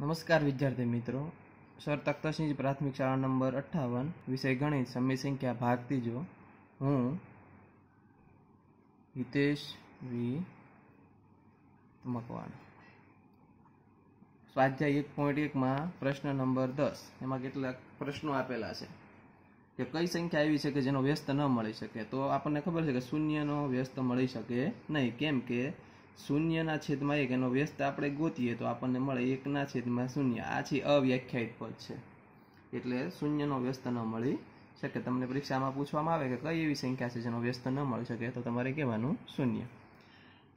નમસ્કાર વિદ્યાર્થી મિત્રો સર તખ્તસિંહ પ્રાથમિક શાળા નંબર અઠ્ઠાવન વિષય ગણિત સમય સંખ્યા ભાગ ત્રીજો હું હિતેશ વી મકવાણા સ્વાધ્યાય એક પોઈન્ટ એકમાં પ્રશ્ન નંબર દસ એમાં કેટલાક પ્રશ્નો આપેલા છે કે કઈ સંખ્યા એવી છે કે જેનો વ્યસ્ત ન મળી શકે તો આપણને ખબર છે કે શૂન્યનો વ્યસ્ત મળી શકે નહીં કેમ કે શૂન્યના છેદમાં એક એનો વ્યસ્ત આપણે ગોતીએ તો આપણને મળે એકના છેદમાં શૂન્ય આ છે અવ્યાખ્યાયિત પદ છે એટલે શૂન્યનો વ્યસ્ત ન મળી શકે તમને પરીક્ષામાં પૂછવામાં આવે કે કઈ એવી સંખ્યા છે જેનો વ્યસ્ત ન મળી શકે તો તમારે કહેવાનું શૂન્ય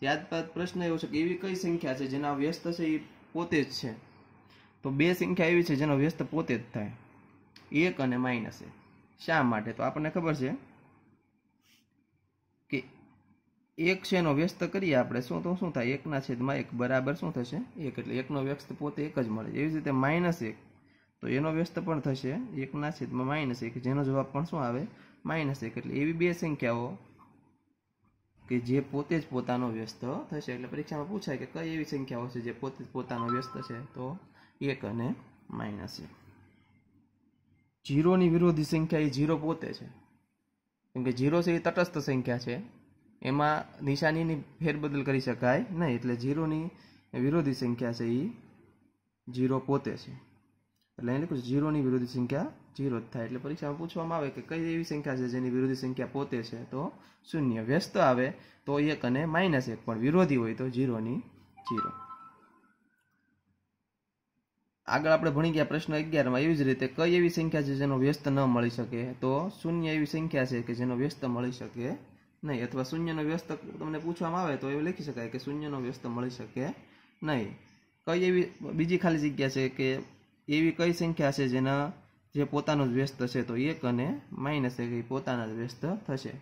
ત્યારબાદ પ્રશ્ન એવો છે કે એવી કઈ સંખ્યા છે જેના વ્યસ્ત છે એ પોતે જ છે તો બે સંખ્યા એવી છે જેનો વ્યસ્ત પોતે જ થાય એક અને માઇનસ એક શા માટે તો આપણને ખબર છે એક છે એનો વ્યસ્ત કરીએ આપણે શું તો શું થાય એકના છેદમાં એક બરાબર શું થશે એક એટલે એકનો વ્યસ્ત પોતે એક જ મળે એવી જ રીતે માઇનસ એક તો એનો વ્યસ્ત પણ થશે એકના છેદમાં માઇનસ એક જેનો જવાબ પણ શું આવે માઇનસ એક એટલે એવી બે સંખ્યાઓ કે જે પોતે જ પોતાનો વ્યસ્ત થશે એટલે પરીક્ષામાં પૂછાય કે કઈ એવી સંખ્યાઓ છે જે પોતે જ પોતાનો વ્યસ્ત છે તો એક અને માઇનસ એક જીરોની વિરોધી સંખ્યા એ જીરો પોતે છે કેમ કે જીરો છે એ તટસ્થ સંખ્યા છે એમાં નિશાનીની ફેરબદલ કરી શકાય નહીં એટલે ઝીરોની વિરોધી સંખ્યા છે એ ઝીરો પોતે છે એટલે અહીં લખ્યું ઝીરોની વિરોધી સંખ્યા ઝીરો જ થાય એટલે પરીક્ષામાં પૂછવામાં આવે કે કઈ એવી સંખ્યા છે જેની વિરોધી સંખ્યા પોતે છે તો શૂન્ય વ્યસ્ત આવે તો એક અને માઇનસ એક પણ વિરોધી હોય તો ઝીરોની ઝીરો આગળ આપણે ભણી ગયા પ્રશ્ન અગિયારમાં એવી જ રીતે કઈ એવી સંખ્યા છે જેનો વ્યસ્ત ન મળી શકે તો શૂન્ય એવી સંખ્યા છે કે જેનો વ્યસ્ત મળી શકે નહીં અથવા શૂન્યનો વ્યસ્ત તમને પૂછવામાં આવે તો એવું લખી શકાય કે શૂન્યનો વ્યસ્ત મળી શકે નહીં કઈ એવી બીજી ખાલી જગ્યા છે કે એવી કઈ સંખ્યા છે જેના જે પોતાનો જ વ્યસ્ત છે તો એક અને માઇનસ એક પોતાના જ વ્યસ્ત થશે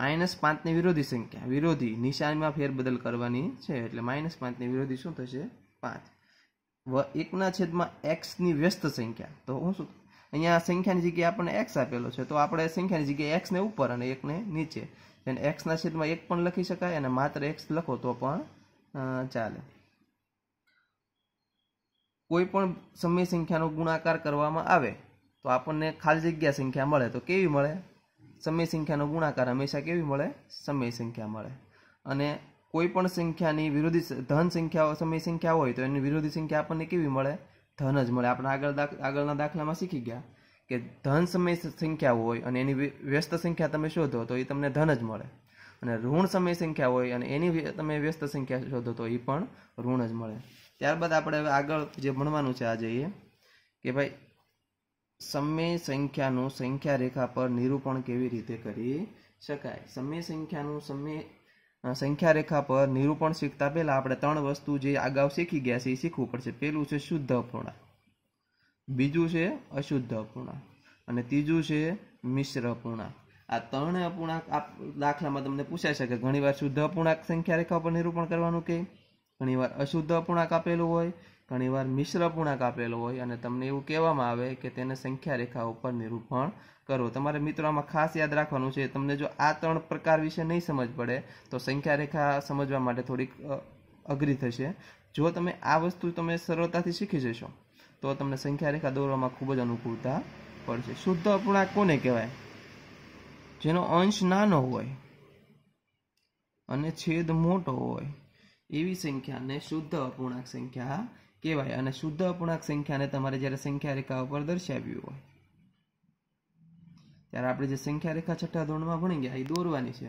માઇનસ પાંચની વિરોધી સંખ્યા વિરોધી નિશાનીમાં ફેરબદલ કરવાની છે એટલે માઇનસ પાંચની વિરોધી શું થશે પાંચ વ એકના છેદમાં એક્સની વ્યસ્ત સંખ્યા તો હું શું અહીંયા સંખ્યાની જગ્યાએ આપણને એક્સ આપેલો છે તો આપણે સંખ્યાની જગ્યાએ એક્સને ઉપર અને એકને નીચે એને એક્સના છેદમાં એક પણ લખી શકાય અને માત્ર એક્સ લખો તો પણ ચાલે કોઈ પણ સમય સંખ્યાનો ગુણાકાર કરવામાં આવે તો આપણને ખાલી જગ્યા સંખ્યા મળે તો કેવી મળે સમય સંખ્યાનો ગુણાકાર હંમેશા કેવી મળે સમય સંખ્યા મળે અને કોઈ પણ સંખ્યાની વિરોધી ધન સંખ્યા સમય સંખ્યા હોય તો એની વિરોધી સંખ્યા આપણને કેવી મળે ધન જ મળે આપણે આગળ આગળના દાખલામાં શીખી ગયા કે ધન સમય સંખ્યા હોય અને એની વ્યસ્ત સંખ્યા તમે શોધો તો એ તમને ધન જ મળે અને ઋણ સમય સંખ્યા હોય અને એની તમે વ્યસ્ત સંખ્યા શોધો તો એ પણ ઋણ જ મળે ત્યારબાદ આપણે હવે આગળ જે ભણવાનું છે આજે એ કે ભાઈ સમય સંખ્યાનું સંખ્યા રેખા પર નિરૂપણ કેવી રીતે કરી શકાય સમય સંખ્યાનું સમય સંખ્યા રેખા પર નિરૂપણ શીખતા પહેલા આપણે ત્રણ વસ્તુ જે અગાઉ શીખી ગયા છે એ શીખવું પડશે પહેલું છે શુદ્ધ અપૂર્ણાંક બીજું છે અશુદ્ધ અપૂર્ણાંક અને ત્રીજું છે મિશ્ર અપૂર્ણાંક આ ત્રણે અપૂર્ણાંક આ દાખલામાં તમને પૂછાય છે કે ઘણીવાર શુદ્ધ અપૂર્ણાંક સંખ્યા રેખા પર નિરૂપણ કરવાનું કે ઘણીવાર અશુદ્ધ અપૂર્ણાંક આપેલું હોય ઘણીવાર મિશ્ર અપૂર્ણાંક આપેલો હોય અને તમને એવું કહેવામાં આવે કે તેને સંખ્યા રેખા ઉપર નિરૂપણ કરો તમારે મિત્રો આમાં ખાસ યાદ રાખવાનું છે તમને જો આ ત્રણ પ્રકાર વિશે નહીં સમજ પડે તો સંખ્યા રેખા સમજવા માટે થોડીક અઘરી થશે જો તમે આ વસ્તુ તમે સરળતાથી શીખી જશો તો તમને સંખ્યા રેખા દોરવામાં ખૂબ જ અનુકૂળતા પડશે શુદ્ધ અપૂર્ણાંક કોને કહેવાય જેનો અંશ નાનો હોય અને છેદ મોટો હોય એવી સંખ્યાને શુદ્ધ અપૂર્ણાંક સંખ્યા કહેવાય અને શુદ્ધ અપૂર્ણાંક સંખ્યાને તમારે જ્યારે સંખ્યા રેખા ઉપર દર્શાવવી હોય ત્યારે આપણે જે સંખ્યા રેખા છઠ્ઠા ધોરણમાં ભણી ગયા એ દોરવાની છે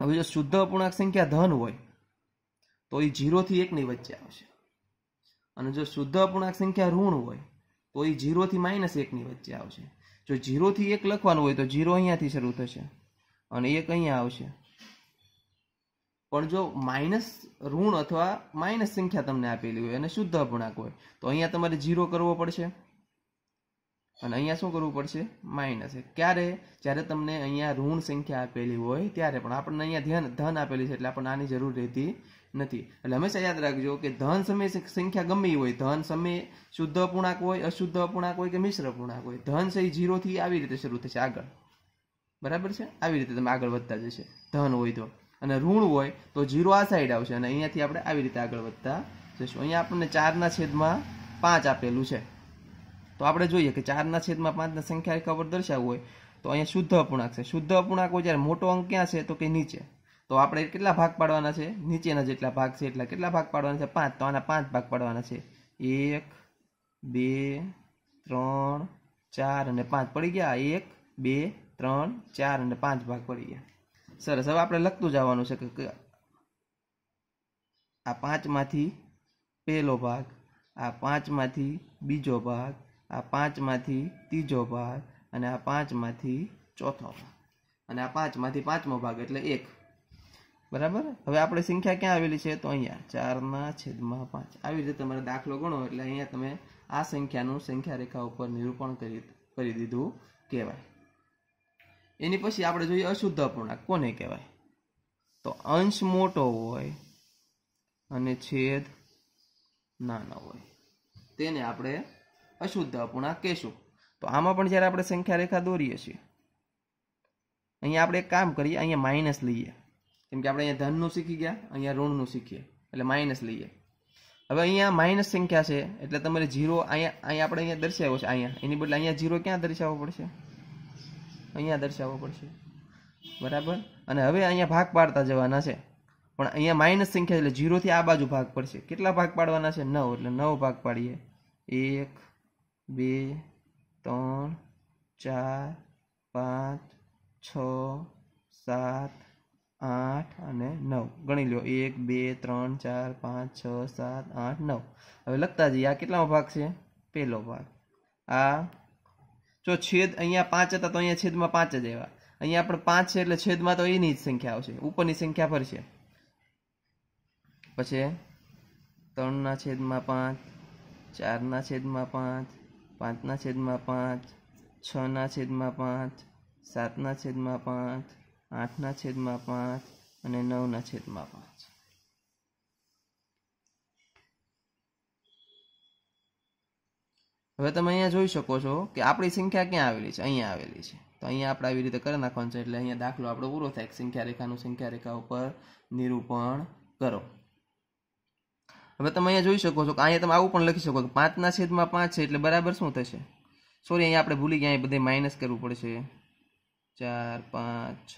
હવે જો શુદ્ધ અપૂર્ણાંક સંખ્યા ધન હોય તો એ જીરોથી એકની વચ્ચે આવશે અને જો શુદ્ધ અપૂર્ણાંક સંખ્યા ઋણ હોય તો એ જીરોથી માઇનસ એકની વચ્ચે આવશે જો જીરોથી એક લખવાનું હોય તો જીરો અહીંયાથી શરૂ થશે અને એક અહીંયા આવશે પણ જો માઇનસ ઋણ અથવા માઇનસ સંખ્યા તમને આપેલી હોય અને શુદ્ધ અપૂર્ણાંક હોય તો અહીંયા તમારે જીરો કરવો પડશે અને અહીંયા શું કરવું પડશે માઇનસ ક્યારે જ્યારે તમને અહીંયા ઋણ સંખ્યા આપેલી હોય ત્યારે પણ આપણને અહીંયા ધ્યાન ધન આપેલી છે એટલે આપણને આની જરૂર રહેતી નથી એટલે હંમેશા યાદ રાખજો કે ધન સમય સંખ્યા ગમે હોય ધન સમય શુદ્ધ અપૂર્ણાંક હોય અશુદ્ધ અપૂર્ણાંક હોય કે મિશ્ર અપૂર્ણાંક હોય ધન છે એ જીરોથી આવી રીતે શરૂ થશે આગળ બરાબર છે આવી રીતે તમે આગળ વધતા જશે ધન હોય તો અને ઋણ હોય તો જીરો આ સાઈડ આવશે અને અહીંયાથી આપણે આવી રીતે આગળ વધતા જશું અહીંયા આપણને ચારના છેદમાં પાંચ આપેલું છે તો આપણે જોઈએ કે ચારના છેદમાં પાંચના સંખ્યા ખબર દર્શાવવું હોય તો અહીંયા શુદ્ધ અપૂર્ણાંક છે શુદ્ધ અપૂર્ણાંક હોય જ્યારે મોટો અંક ક્યાં છે તો કે નીચે તો આપણે કેટલા ભાગ પાડવાના છે નીચેના જેટલા ભાગ છે એટલા કેટલા ભાગ પાડવાના છે પાંચ તો આના પાંચ ભાગ પાડવાના છે એક બે ત્રણ ચાર અને પાંચ પડી ગયા એક બે ત્રણ ચાર અને પાંચ ભાગ પડી ગયા સરસ હવે આપણે લખતું જવાનું છે કે આ પાંચમાંથી પહેલો ભાગ આ પાંચમાંથી બીજો ભાગ આ પાંચમાંથી ત્રીજો ભાગ અને આ પાંચમાંથી ચોથો ભાગ અને આ પાંચમાંથી પાંચમો ભાગ એટલે એક બરાબર હવે આપણે સંખ્યા ક્યાં આવેલી છે તો અહીંયા ચારના છેદમાં પાંચ આવી રીતે તમારે દાખલો ગણો એટલે અહીંયા તમે આ સંખ્યાનું સંખ્યા રેખા ઉપર નિરૂપણ કરી કરી દીધું કહેવાય એની પછી આપણે જોઈએ અશુદ્ધ અપૂર્ણાંક કોને કહેવાય તો અંશ મોટો હોય અને છેદ નાનો હોય તેને આપણે અશુદ્ધ અપૂર્ણાંક કહેશું તો આમાં પણ જ્યારે આપણે સંખ્યા રેખા દોરીએ છીએ અહીંયા આપણે એક કામ કરીએ અહીંયા માઇનસ લઈએ કેમ કે આપણે અહીંયા ધનનું શીખી ગયા અહીંયા ઋણનું શીખીએ એટલે માઇનસ લઈએ હવે અહીંયા માઇનસ સંખ્યા છે એટલે તમારે જીરો અહીંયા અહીંયા આપણે અહીંયા દર્શાવ્યો છે અહીંયા એની બદલે અહીંયા ઝીરો ક્યાં દર્શાવવો પડશે અહીંયા દર્શાવવો પડશે બરાબર અને હવે અહીંયા ભાગ પાડતા જવાના છે પણ અહીંયા માઇનસ સંખ્યા એટલે ઝીરોથી આ બાજુ ભાગ પડશે કેટલા ભાગ પાડવાના છે નવ એટલે નવ ભાગ પાડીએ એક બે ત્રણ ચાર પાંચ છ સાત આઠ અને નવ ગણી લો એક બે ત્રણ ચાર પાંચ છ સાત આઠ નવ હવે લખતા જઈએ આ કેટલામાં ભાગ છે પહેલો ભાગ આ જો છેદ અહીંયા પાંચ હતા તો અહીંયા છેદમાં પાંચ જ આવ્યા અહીંયા આપણે પાંચ છે એટલે છેદમાં તો એની જ સંખ્યા આવશે ઉપરની સંખ્યા પર છે પછી ત્રણના છેદમાં પાંચ ચારના છેદમાં પાંચ પાંચના છેદમાં પાંચ છના છેદમાં પાંચ સાતના છેદમાં પાંચ આઠના છેદમાં પાંચ અને નવના છેદમાં પાંચ હવે તમે અહીંયા જોઈ શકો છો કે આપણી સંખ્યા ક્યાં આવેલી છે અહીંયા આવેલી છે તો અહીંયા આપણે આવી રીતે કરી નાખવાનું છે એટલે અહીંયા દાખલો આપણો પૂરો થાય સંખ્યા રેખાનું સંખ્યા રેખા ઉપર નિરૂપણ કરો હવે તમે અહીંયા જોઈ શકો છો કે અહીંયા તમે આવું પણ લખી શકો કે પાંચના છેદમાં પાંચ છે એટલે બરાબર શું થશે સોરી અહીંયા આપણે ભૂલી ગયા બધે માઇનસ કરવું પડશે ચાર પાંચ છ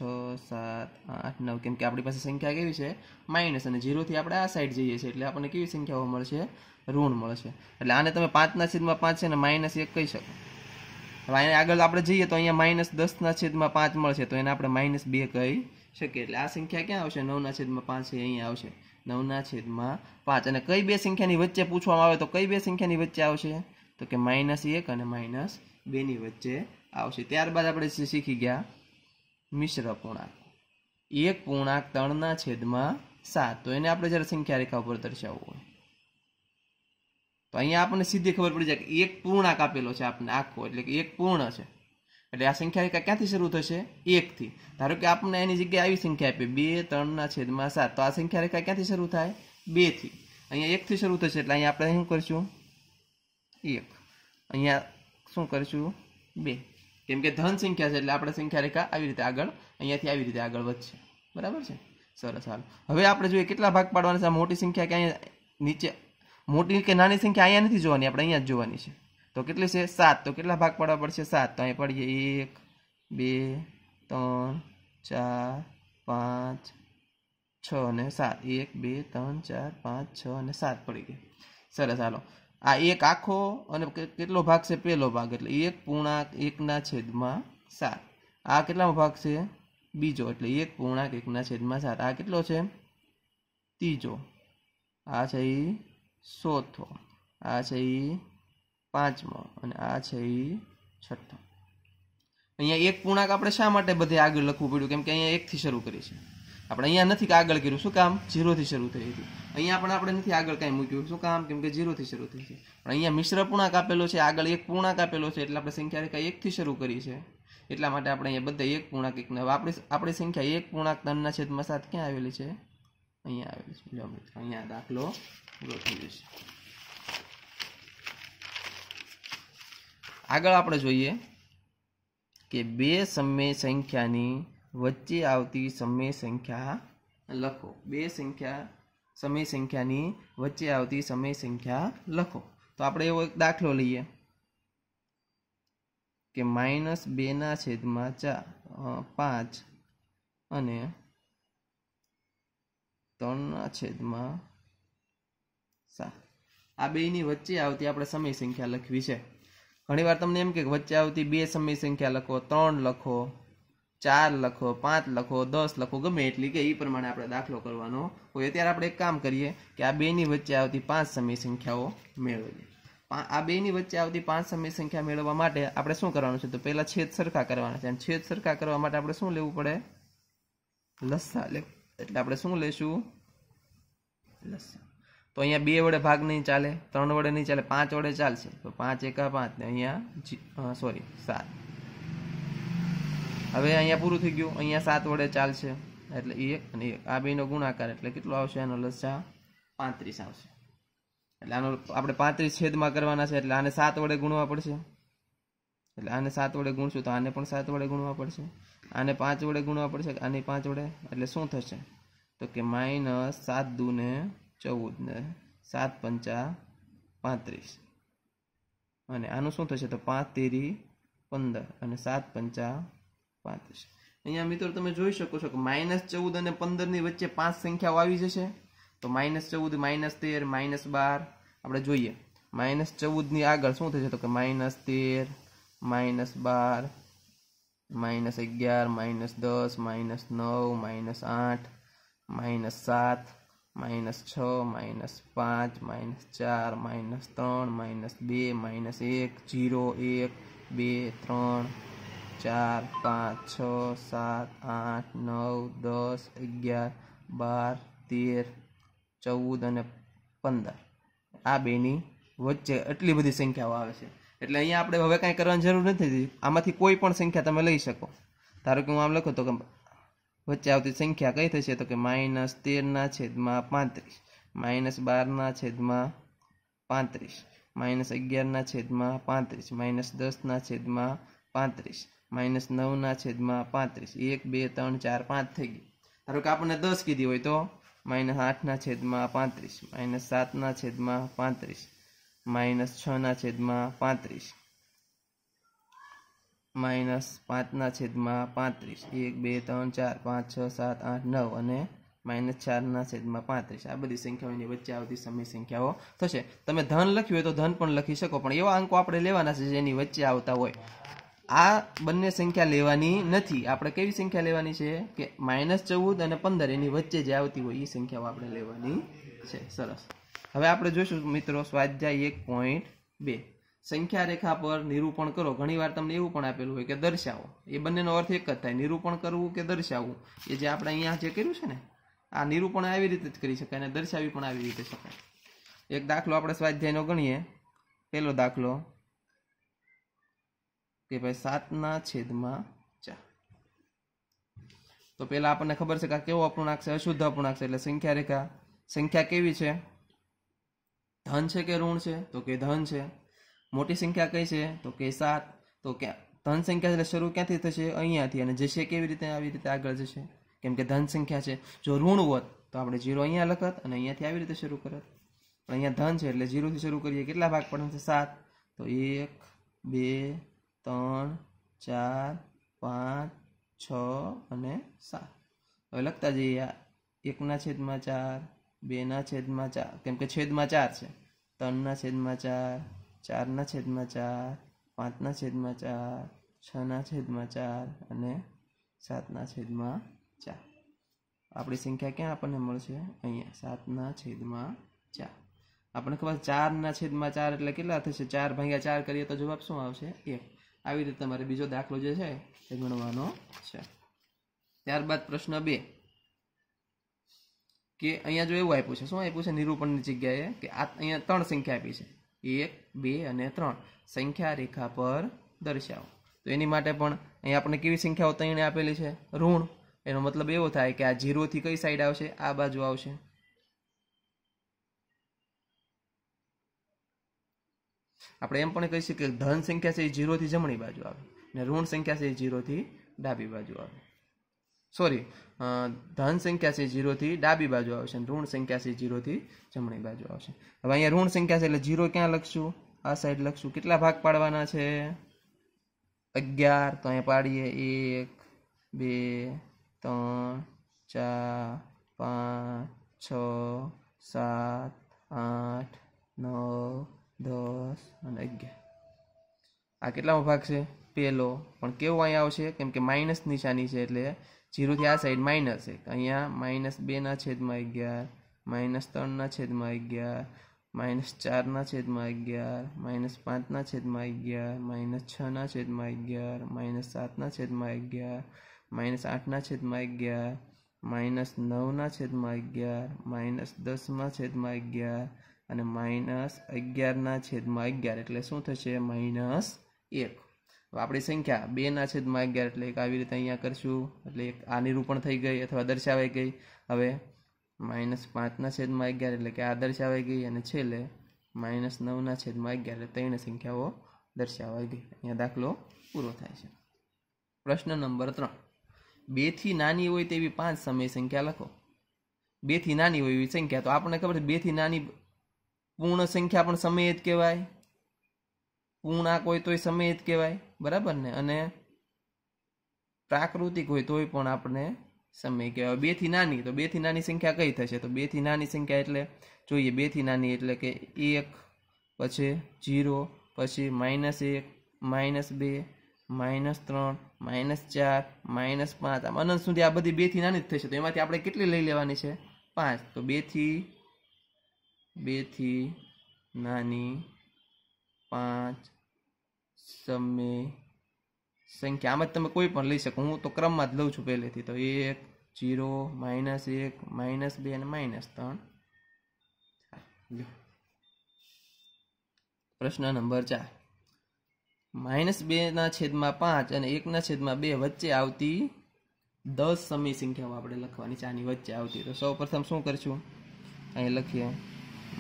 સાત આઠ નવ કેમ કે આપણી પાસે સંખ્યા કેવી છે માઇનસ અને જીરોથી આપણે આ સાઈડ જઈએ છીએ એટલે આપણને કેવી સંખ્યાઓ મળશે ઋણ મળશે એટલે આને તમે પાંચના છેદમાં પાંચ છે ને માઇનસ એક કહી શકો હવે અહીંયા આગળ આપણે જઈએ તો અહીંયા માઇનસ દસના છેદમાં પાંચ મળશે તો એને આપણે માઇનસ બે કહી શકીએ એટલે આ સંખ્યા ક્યાં આવશે નવના છેદમાં પાંચ છે અહીંયા આવશે નવના છેદમાં પાંચ અને કઈ બે સંખ્યાની વચ્ચે પૂછવામાં આવે તો કઈ બે સંખ્યાની વચ્ચે આવશે તો કે માઇનસ એક અને માઇનસ બેની વચ્ચે આવશે ત્યારબાદ આપણે શીખી ગયા મિશ્ર પૂર્ણાંક એક પૂર્ણાંક ત્રણના છેદમાં સાત તો એને આપણે જ્યારે સંખ્યા રેખા ઉપર દર્શાવવું હોય તો અહીંયા આપણને સીધી ખબર પડી જાય કે એક પૂર્ણાંક આપેલો છે આપણને આખો એટલે કે એક પૂર્ણ છે એટલે આ સંખ્યા રેખા ક્યાંથી શરૂ થશે એકથી ધારો કે આપણને એની જગ્યાએ આવી સંખ્યા આપી બે ત્રણના છેદમાં સાત તો આ સંખ્યા રેખા ક્યાંથી શરૂ થાય બેથી અહીંયા એકથી શરૂ થશે એટલે અહીંયા આપણે શું કરીશું એક અહીંયા શું કરીશું બે કેમ કે ધન સંખ્યા છે એટલે આપણે સંખ્યા રેખા આવી રીતે આગળ અહીંયાથી આવી રીતે આગળ વધશે બરાબર છે સરસ હાલ હવે આપણે જોઈએ કેટલા ભાગ પાડવાના છે મોટી સંખ્યા કે અહીંયા નીચે મોટી કે નાની સંખ્યા અહીંયા નથી જોવાની આપણે અહીંયા જ જોવાની છે તો કેટલી છે સાત તો કેટલા ભાગ પાડવા પડશે સાત તો અહીં પડીએ એક બે ત્રણ ચાર પાંચ છ અને સાત એક બે ત્રણ ચાર પાંચ છ અને સાત પડી ગઈ સરસ હાલો આ એક આખો અને કેટલો ભાગ છે પહેલો ભાગ એટલે એક પૂર્ણાંક એકના છેદમાં સાત આ કેટલામો ભાગ છે બીજો એટલે એક પૂર્ણાંક એકના છેદમાં સાત આ કેટલો છે ત્રીજો આ છે એ ચોથો આ છે એ પાંચમો અને આ છે એ છઠ્ઠો અહીંયા એક પૂર્ણાંક આપણે શા માટે બધે આગળ લખવું પડ્યું કેમ કે અહીંયા એકથી શરૂ કરી છે આપણે અહીંયા નથી કે આગળ કર્યું શું કામ ઝીરોથી શરૂ થઈ હતી અહીંયા પણ આપણે નથી આગળ કાંઈ મૂક્યું શું કામ કેમ કે જીરોથી શરૂ થઈ છે પણ અહીંયા મિશ્ર પૂર્ણાંક આપેલો છે આગળ એક પૂર્ણાંક આપેલો છે એટલે આપણે સંખ્યા રેખા એકથી શરૂ કરી છે એટલા માટે આપણે અહીંયા બધા એક પૂર્ણાંક એક નવા આપણે આપણી સંખ્યા એક પૂર્ણાંક તનના છેદમાં સાત ક્યાં આવેલી છે અહીંયા આવેલી છે અહીંયા દાખલો પૂરો થઈ જશે આગળ આપણે જોઈએ કે બે સમય સંખ્યાની વચ્ચે આવતી સમય સંખ્યા લખો બે સંખ્યા સમય સંખ્યાની વચ્ચે આવતી સમય સંખ્યા લખો તો આપણે એવો એક દાખલો લઈએ કે માઇનસ બેના છેદમાં ચાર પાંચ અને ત્રણના છેદમાં સાત આ બેની વચ્ચે આવતી આપણે સમય સંખ્યા લખવી છે ઘણીવાર તમને એમ કે વચ્ચે આવતી બે સમય સંખ્યા લખો ત્રણ લખો ચાર લખો પાંચ લખો દસ લખો ગમે એટલી કે એ પ્રમાણે આપણે દાખલો કરવાનો હોય અત્યારે આપણે એક કામ કરીએ કે આ બેની વચ્ચે આવતી પાંચ સમય સંખ્યાઓ મેળવીએ આ બેની વચ્ચે આવતી પાંચ સમી સંખ્યા મેળવવા માટે આપણે શું કરવાનું છે તો પહેલાં છેદ સરખા કરવાના છે અને છેદ સરખા કરવા માટે આપણે શું લેવું પડે લસ્સા લે એટલે આપણે શું લેશું લસ્સા તો અહીંયા બે વડે ભાગ નહીં ચાલે ત્રણ વડે નહીં ચાલે પાંચ વડે ચાલશે તો પાંચ એકા પાંચ ને અહીંયા સોરી સાત હવે અહીંયા પૂરું થઈ ગયું અહીંયા સાત વડે ચાલશે એટલે એક અને એક આ બેનો ગુણાકાર એટલે કેટલો આવશે એનો લસા પાંત્રીસ આવશે એટલે આનો આપણે પાંત્રીસ છેદમાં કરવાના છે એટલે આને સાત વડે ગુણવા પડશે એટલે આને સાત વડે ગુણશું તો આને પણ સાત વડે ગુણવા પડશે આને પાંચ વડે ગુણવા પડશે આને પાંચ વડે એટલે શું થશે તો કે માઇનસ સાત દૂને ચૌદ ને સાત પંચા પાંત્રીસ અને આનું શું થશે તો પાંચ તેરી પંદર અને સાત પંચા પાંચ અહીંયા મિત્રો તમે જોઈ શકો છો કે માઇનસ ચૌદ અને પંદરની વચ્ચે પાંચ સંખ્યાઓ આવી જશે તો માઇનસ ચૌદ માઇનસ તેર માઇનસ બાર આપણે જોઈએ માઇનસ ચૌદની આગળ શું થશે તો કે માઇનસ તેર માઇનસ બાર માઇનસ અગિયાર માઇનસ દસ માઇનસ નવ માઇનસ આઠ માઇનસ સાત માઇનસ છ માઇનસ પાંચ માઇનસ ચાર માઇનસ ત્રણ માઇનસ બે માઇનસ એક જીરો એક બે ત્રણ ચાર પાંચ છ સાત આઠ નવ દસ અગિયાર બાર તેર ચૌદ અને પંદર આ બેની વચ્ચે આટલી બધી સંખ્યાઓ આવે છે એટલે અહીંયા આપણે હવે કાંઈ કરવાની જરૂર નથી આમાંથી કોઈ પણ સંખ્યા તમે લઈ શકો ધારો કે હું આમ લખું તો કે વચ્ચે આવતી સંખ્યા કઈ થશે તો કે માઇનસ તેરના છેદમાં પાંત્રીસ માઇનસ બારના છેદમાં પાંત્રીસ માઇનસ અગિયારના છેદમાં પાંત્રીસ માઇનસ દસના છેદમાં પાંત્રીસ માઇનસ નવના છેદમાં પાંત્રીસ એક બે ત્રણ ચાર પાંચ થઈ ગઈ ધારો કે આપણને દસ કીધી હોય તો માઇનસ આઠના છેદમાં પાંત્રીસ માઇનસ સાતના છેદમાં પાંત્રીસ માઇનસ છના છેદમાં પાંત્રીસ માઇનસ પાંચના છેદમાં પાંત્રીસ એક બે ત્રણ ચાર પાંચ છ સાત આઠ નવ અને માઇનસ ચારના છેદમાં પાંત્રીસ આ બધી સંખ્યાઓની વચ્ચે આવતી સમય સંખ્યાઓ થશે તમે ધન લખ્યું હોય તો ધન પણ લખી શકો પણ એવા અંકો આપણે લેવાના છે જેની વચ્ચે આવતા હોય આ બંને સંખ્યા લેવાની નથી આપણે કેવી સંખ્યા લેવાની છે કે માઇનસ ચૌદ અને પંદર એની વચ્ચે જે આવતી હોય એ સંખ્યાઓ આપણે લેવાની છે સરસ હવે આપણે જોઈશું મિત્રો સ્વાધ્યાય એક પોઈન્ટ બે સંખ્યા રેખા પર નિરૂપણ કરો ઘણીવાર તમને એવું પણ આપેલું હોય કે દર્શાવો એ બંનેનો અર્થ એક જ થાય નિરૂપણ કરવું કે દર્શાવવું એ જે આપણે અહીંયા જે કર્યું છે ને આ નિરૂપણ આવી રીતે જ કરી શકાય અને દર્શાવી પણ આવી રીતે શકાય એક દાખલો આપણે સ્વાધ્યાયનો ગણીએ પહેલો દાખલો કે ભાઈ સાતના છેદમાં ચાર તો પહેલાં આપણને ખબર છે કે કેવો અપૂર્ણાંક છે અશુદ્ધ અપૂર્ણાંક છે એટલે સંખ્યા રેખા સંખ્યા કેવી છે ધન છે કે ઋણ છે તો કે ધન છે મોટી સંખ્યા કઈ છે તો કે સાત તો કે ધન સંખ્યા એટલે શરૂ ક્યાંથી થશે અહીંયાથી અને જશે કેવી રીતે આવી રીતે આગળ જશે કેમ કે ધન સંખ્યા છે જો ઋણ હોત તો આપણે જીરો અહીંયા લખત અને અહીંયાથી આવી રીતે શરૂ કરત પણ અહીંયા ધન છે એટલે જીરોથી શરૂ કરીએ કેટલા ભાગ પડે છે સાત તો એક બે ત્રણ ચાર પાંચ છ અને સાત હવે લખતા જઈએ એકના છેદમાં ચાર બેના છેદમાં ચાર કેમ કે છેદમાં ચાર છે ત્રણના છેદમાં ચાર ચારના છેદમાં ચાર પાંચના છેદમાં ચાર છના છેદમાં ચાર અને સાતના છેદમાં ચાર આપણી સંખ્યા ક્યાં આપણને મળશે અહીંયા સાતના છેદમાં ચાર આપણે ખબર ચારના છેદમાં ચાર એટલે કેટલા થશે ચાર ભાગ્યા ચાર કરીએ તો જવાબ શું આવશે એક આવી રીતે તમારે બીજો દાખલો જે છે એ ગણવાનો છે ત્યારબાદ પ્રશ્ન બે કે અહીંયા જો એવું આપ્યું છે શું આપ્યું છે નિરૂપણની જગ્યાએ કે આ અહીંયા ત્રણ સંખ્યા આપી છે એક બે અને ત્રણ સંખ્યા રેખા પર દર્શાવો તો એની માટે પણ અહીંયા આપણને કેવી સંખ્યાઓ ત્રણે આપેલી છે ઋણ એનો મતલબ એવો થાય કે આ જીરોથી કઈ સાઈડ આવશે આ બાજુ આવશે આપણે એમ પણ કહી શકીએ કે ધન સંખ્યા છે એ જીરોથી જમણી બાજુ આવે ને ઋણ સંખ્યા છે એ જીરોથી ડાબી બાજુ આવે સોરી ધન સંખ્યા છે જીરોથી ડાબી બાજુ આવશે અને ઋણ સંખ્યા છે જીરોથી જમણી બાજુ આવશે હવે અહીંયા ઋણ સંખ્યા છે એટલે ઝીરો ક્યાં લખશું આ સાઈડ લખશું કેટલા ભાગ પાડવાના છે અગિયાર તો અહીંયા પાડીએ એક બે ત્રણ ચાર પાંચ છ સાત આઠ નવ દસ અને અગિયાર આ કેટલામાં ભાગ છે પહેલો પણ કેવો અહીંયા આવશે કેમ કે માઇનસ નિશાની છે એટલે જીરોથી આ સાઈડ માઇનસ એક અહીંયા માઇનસ બેના છેદમાં અગિયાર માઇનસ ત્રણના છેદમાં અગિયાર માઇનસ ચારના છેદમાં અગિયાર માઇનસ પાંચના છેદમાં અગિયાર માઇનસ છના છેદમાં અગિયાર માઇનસ સાતના છેદમાં અગિયાર માઇનસ આઠના છેદમાં અગિયાર માઇનસ નવના છેદમાં અગિયાર માઇનસ દસના છેદમાં અગિયાર અને માઇનસ અગિયારના છેદમાં અગિયાર એટલે શું થશે માઇનસ એક આપણી સંખ્યા બેના છેદમાં અગિયાર એટલે એક આવી રીતે અહીંયા કરશું એટલે એક આ નિરૂપણ થઈ ગઈ અથવા દર્શાવાઈ ગઈ હવે માઇનસ પાંચના છેદમાં અગિયાર એટલે કે આ દર્શાવાઈ ગઈ અને છેલ્લે માઇનસ નવના છેદમાં અગિયાર એટલે ત્રણ સંખ્યાઓ દર્શાવાઈ ગઈ અહીંયા દાખલો પૂરો થાય છે પ્રશ્ન નંબર ત્રણ બેથી નાની હોય તેવી પાંચ સમય સંખ્યા લખો બેથી નાની હોય એવી સંખ્યા તો આપણને ખબર છે બેથી નાની પૂર્ણ સંખ્યા પણ સમય જ કહેવાય પૂર્ણાંક હોય તોય સમય જ કહેવાય બરાબર ને અને પ્રાકૃતિક હોય તોય પણ આપણે સમય કહેવાય બેથી નાની તો બેથી નાની સંખ્યા કઈ થશે તો બેથી નાની સંખ્યા એટલે જોઈએ બેથી નાની એટલે કે એક પછી જીરો પછી માઇનસ એક માઇનસ બે માઇનસ ત્રણ માઇનસ ચાર માઇનસ પાંચ આમ અનંત સુધી આ બધી બેથી નાની જ થશે તો એમાંથી આપણે કેટલી લઈ લેવાની છે પાંચ તો બેથી બેથી નાની પાંચ સમય સંખ્યા આમાં તમે કોઈ પણ લઈ શકો હું તો ક્રમમાં જ લઉં છું પહેલેથી તો એક જીરો માઇનસ એક માઇનસ બે અને માઇનસ ત્રણ પ્રશ્ન નંબર ચાર માઇનસ બેના છેદમાં પાંચ અને એકના છેદમાં બે વચ્ચે આવતી દસ સમી સંખ્યાઓ આપણે લખવાની ચાની વચ્ચે આવતી તો સૌ પ્રથમ શું કરીશું અહીં લખીએ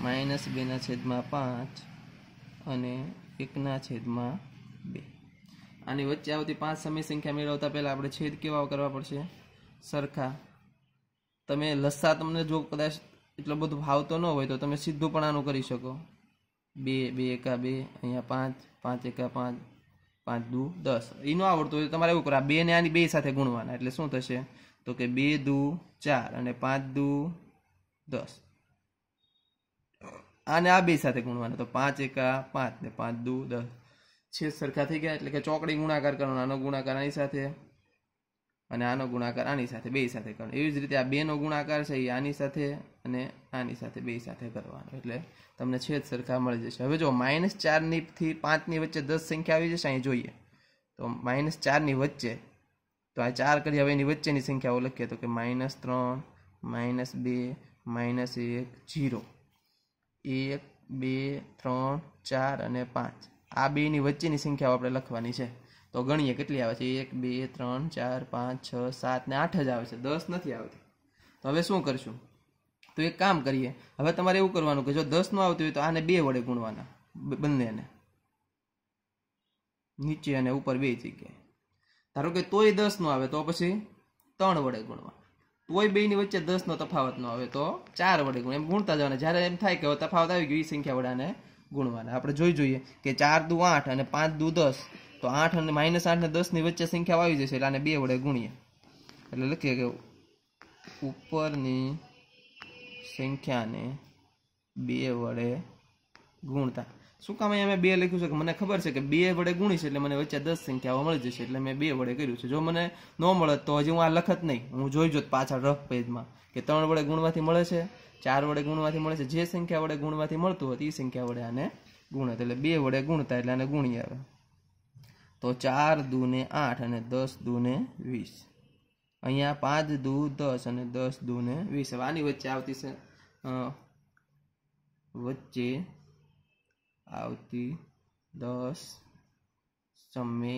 માઇનસ બેના છેદમાં પાંચ અને એકના છેદમાં બે આની વચ્ચે આવતી પાંચ સમય સંખ્યા મેળવતા પહેલાં આપણે છેદ કેવા કરવા પડશે સરખા તમે લસ્સા તમને જો કદાચ એટલો બધો ભાવતો ન હોય તો તમે સીધું પણ આનું કરી શકો બે બે એકા બે અહીંયા પાંચ પાંચ એકા પાંચ પાંચ દુ દસ એનું આવડતું હોય તમારે એવું કરો બે ને આની બે સાથે ગુણવાના એટલે શું થશે તો કે બે દુ ચાર અને પાંચ દુ દસ આને આ બે સાથે ગુણવાનો તો પાંચ એકા પાંચ ને પાંચ દુ દસ છેદ સરખા થઈ ગયા એટલે કે ચોકડી ગુણાકાર કરવાનો આનો ગુણાકાર આની સાથે અને આનો ગુણાકાર આની સાથે બે સાથે કરવાનો એવી જ રીતે આ બેનો ગુણાકાર છે એ આની સાથે અને આની સાથે બે સાથે કરવાનો એટલે તમને છેદ સરખા મળી જશે હવે જો માઇનસ ચારની પાંચની વચ્ચે દસ સંખ્યા આવી જશે અહીં જોઈએ તો માઇનસ ચારની વચ્ચે તો આ ચાર કરી હવે એની વચ્ચેની સંખ્યાઓ લખીએ તો કે માઇનસ ત્રણ માઇનસ બે માઇનસ એક જીરો એક બે ત્રણ ચાર અને પાંચ આ બેની વચ્ચેની સંખ્યાઓ આપણે લખવાની છે તો ગણીએ કેટલી આવે છે એક બે ત્રણ ચાર પાંચ છ સાત ને આઠ જ આવે છે દસ નથી આવતી તો હવે શું કરશું તો એક કામ કરીએ હવે તમારે એવું કરવાનું કે જો દસ નું આવતું હોય તો આને બે વડે ગુણવાના બંનેને નીચે અને ઉપર બે જગ્યાએ ધારો કે તોય દસ નું આવે તો પછી ત્રણ વડે ગુણવા તોય બેની વચ્ચે દસનો તફાવત ન આવે તો ચાર વડે ગુણ એમ ગુણતા જવાના જ્યારે એમ થાય કે તફાવત આવી ગયો એ સંખ્યા વડાને ગુણવાના આપણે જોઈ જોઈએ કે ચાર દુ આઠ અને પાંચ દુ દસ તો આઠ અને માઇનસ આઠ ને દસની વચ્ચે સંખ્યા આવી જશે એટલે આને બે વડે ગુણીએ એટલે લખીએ કે ઉપરની સંખ્યાને બે વડે ગુણતા શું કામ અહીંયા મેં બે લખ્યું છે કે મને ખબર છે કે બે વડે છે એટલે મને વચ્ચે દસ સંખ્યાઓ મળી જશે એટલે મેં બે વડે કર્યું છે જો મને ન મળે તો હજી હું આ લખત નહીં હું જોઈ જોત પાછળ રફ પેજમાં કે ત્રણ વડે ગુણવાથી મળે છે ચાર વડે ગુણવાથી મળે છે જે સંખ્યા વડે ગુણવાથી મળતું હતી એ સંખ્યા વડે આને ગુણ એટલે બે વડે ગુણતા એટલે આને ગુણી આવે તો ચાર દૂને આઠ અને દસ દૂને વીસ અહીંયા પાંચ દુ દસ અને દસ દૂને વીસ આની વચ્ચે આવતી છે વચ્ચે આવતી દસ સમે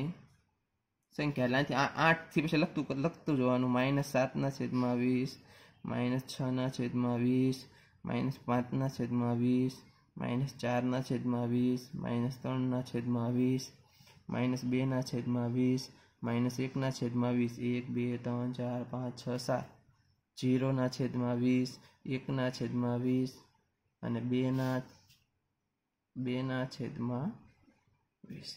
સંખ્યા લાંથી આઠથી પછી લખતું લખતું જવાનું માઇનસ સાતના છેદમાં વીસ માઇનસ છના છેદમાં વીસ માઇનસ પાંચના છેદમાં વીસ માઇનસ ચારના છેદમાં વીસ માઇનસ ત્રણના છેદમાં વીસ માઇનસ બેના છેદમાં વીસ માઇનસ એકના છેદમાં વીસ એક બે ત્રણ ચાર પાંચ છ સાત જીરોના છેદમાં વીસ એકના છેદમાં વીસ અને બેના બેના છેદમાં વીસ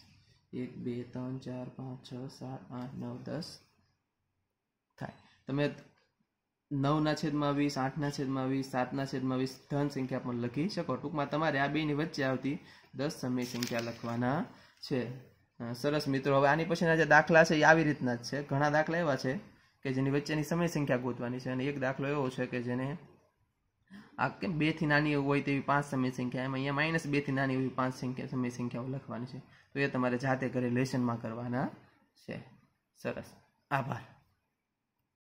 એક બે ત્રણ ચાર પાંચ છ સાત આઠ નવ દસ થાય તમે નવના છેદમાં વીસ આઠના છેદમાં વીસ સાતના છેદમાં વીસ ધન સંખ્યા પણ લખી શકો ટૂંકમાં તમારે આ બેની વચ્ચે આવતી દસ સમી સંખ્યા લખવાના છે સરસ મિત્રો હવે આની પછીના જે દાખલા છે એ આવી રીતના જ છે ઘણા દાખલા એવા છે કે જેની વચ્ચેની સમય સંખ્યા ગોતવાની છે અને એક દાખલો એવો છે કે જેને આ કેમ બેથી નાની હોય તેવી પાંચ સમય સંખ્યા એમાં અહીંયા માઇનસ બેથી નાની એવી પાંચ સંખ્યા સમય સંખ્યાઓ લખવાની છે તો એ તમારે જાતે ઘરે લેશનમાં કરવાના છે સરસ આભાર